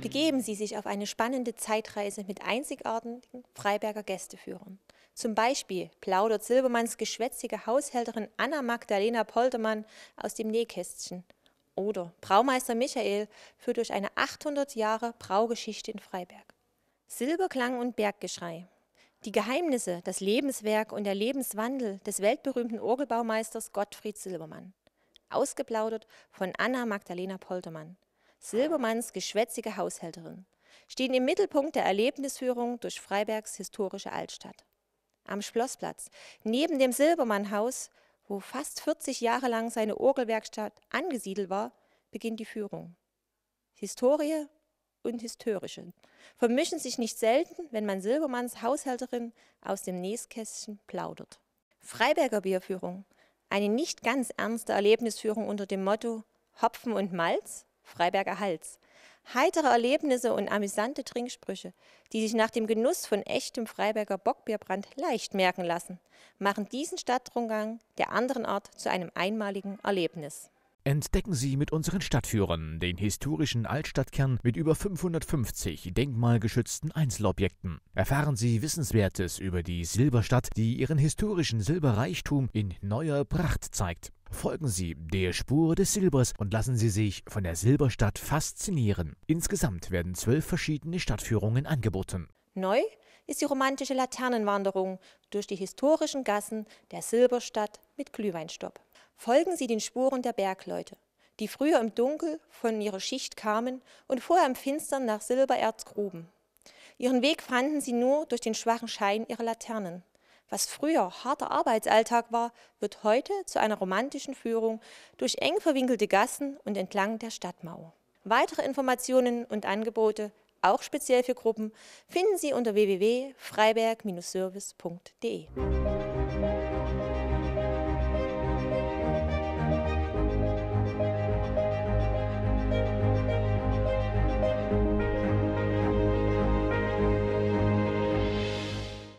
Begeben Sie sich auf eine spannende Zeitreise mit einzigartigen Freiberger Gästeführern. Zum Beispiel plaudert Silbermanns geschwätzige Haushälterin Anna Magdalena Poltermann aus dem Nähkästchen – oder Braumeister Michael führt durch eine 800 Jahre Braugeschichte in Freiberg. Silberklang und Berggeschrei. Die Geheimnisse, das Lebenswerk und der Lebenswandel des weltberühmten Orgelbaumeisters Gottfried Silbermann. Ausgeplaudert von Anna Magdalena Poltermann. Silbermanns geschwätzige Haushälterin stehen im Mittelpunkt der Erlebnisführung durch Freibergs historische Altstadt. Am Schlossplatz, neben dem Silbermannhaus, wo fast 40 Jahre lang seine Orgelwerkstatt angesiedelt war, beginnt die Führung. Historie und Historische vermischen sich nicht selten, wenn man Silbermanns Haushälterin aus dem Nähkästchen plaudert. Freiberger Bierführung. Eine nicht ganz ernste Erlebnisführung unter dem Motto Hopfen und Malz, Freiberger Hals heitere Erlebnisse und amüsante Trinksprüche, die sich nach dem Genuss von echtem Freiberger Bockbierbrand leicht merken lassen, machen diesen Stadtrundgang der anderen Art zu einem einmaligen Erlebnis. Entdecken Sie mit unseren Stadtführern den historischen Altstadtkern mit über 550 denkmalgeschützten Einzelobjekten. Erfahren Sie Wissenswertes über die Silberstadt, die ihren historischen Silberreichtum in neuer Pracht zeigt. Folgen Sie der Spur des Silbers und lassen Sie sich von der Silberstadt faszinieren. Insgesamt werden zwölf verschiedene Stadtführungen angeboten. Neu ist die romantische Laternenwanderung durch die historischen Gassen der Silberstadt mit Glühweinstopp. Folgen Sie den Spuren der Bergleute, die früher im Dunkel von ihrer Schicht kamen und vorher im Finstern nach Silbererz gruben. Ihren Weg fanden sie nur durch den schwachen Schein ihrer Laternen. Was früher harter Arbeitsalltag war, wird heute zu einer romantischen Führung durch eng verwinkelte Gassen und entlang der Stadtmauer. Weitere Informationen und Angebote, auch speziell für Gruppen, finden Sie unter www.freiberg-service.de.